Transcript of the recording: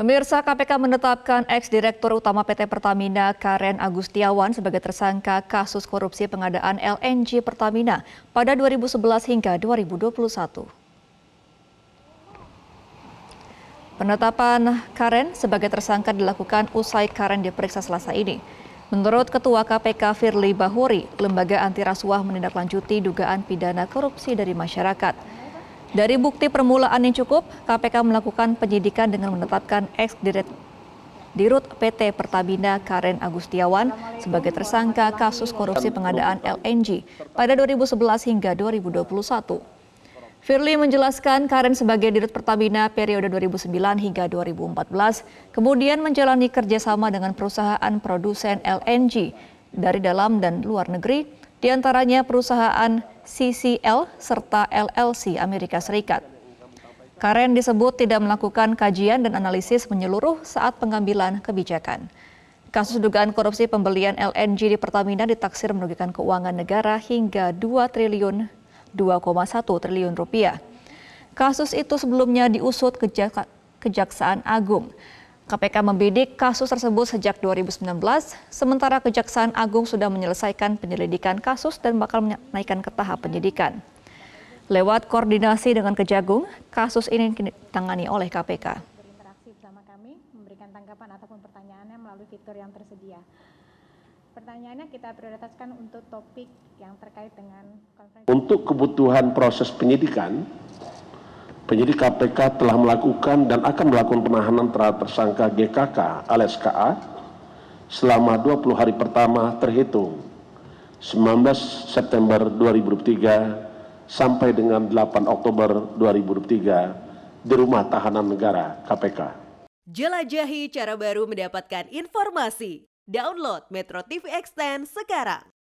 Pemirsa KPK menetapkan ex-direktur utama PT Pertamina Karen Agustiawan sebagai tersangka kasus korupsi pengadaan LNG Pertamina pada 2011 hingga 2021. Penetapan Karen sebagai tersangka dilakukan usai Karen diperiksa selasa ini. Menurut Ketua KPK Firly Bahuri, Lembaga Antirasuah menindaklanjuti dugaan pidana korupsi dari masyarakat. Dari bukti permulaan yang cukup, KPK melakukan penyidikan dengan menetapkan ex Dirut PT Pertamina Karen Agustiawan sebagai tersangka kasus korupsi pengadaan LNG pada 2011 hingga 2021. Firly menjelaskan Karen sebagai Dirut Pertamina periode 2009 hingga 2014, kemudian menjalani kerjasama dengan perusahaan produsen LNG dari dalam dan luar negeri, di antaranya perusahaan CCL serta LLC Amerika Serikat. Karen disebut tidak melakukan kajian dan analisis menyeluruh saat pengambilan kebijakan. Kasus dugaan korupsi pembelian LNG di Pertamina ditaksir merugikan keuangan negara hingga 2 triliun 2,1 triliun rupiah. Kasus itu sebelumnya diusut Kejaksaan Agung. KPK membidik kasus tersebut sejak 2019, sementara Kejaksaan Agung sudah menyelesaikan penyelidikan kasus dan bakal menaikkan ke tahap penyidikan. Lewat koordinasi dengan Kejagung, kasus ini ditangani oleh KPK. Berinteraksi bersama kami, memberikan tanggapan ataupun pertanyaannya melalui fitur yang tersedia. Pertanyaannya kita prioritaskan untuk topik yang terkait dengan konferensi. Untuk kebutuhan proses penyidikan, penyidik KPK telah melakukan dan akan melakukan penahanan terhadap tersangka GKK alias KA selama 20 hari pertama terhitung 19 September 2023 sampai dengan 8 Oktober 2023 di Rumah Tahanan Negara KPK. Jelajahi cara baru mendapatkan informasi. Download Metro TV Extend sekarang.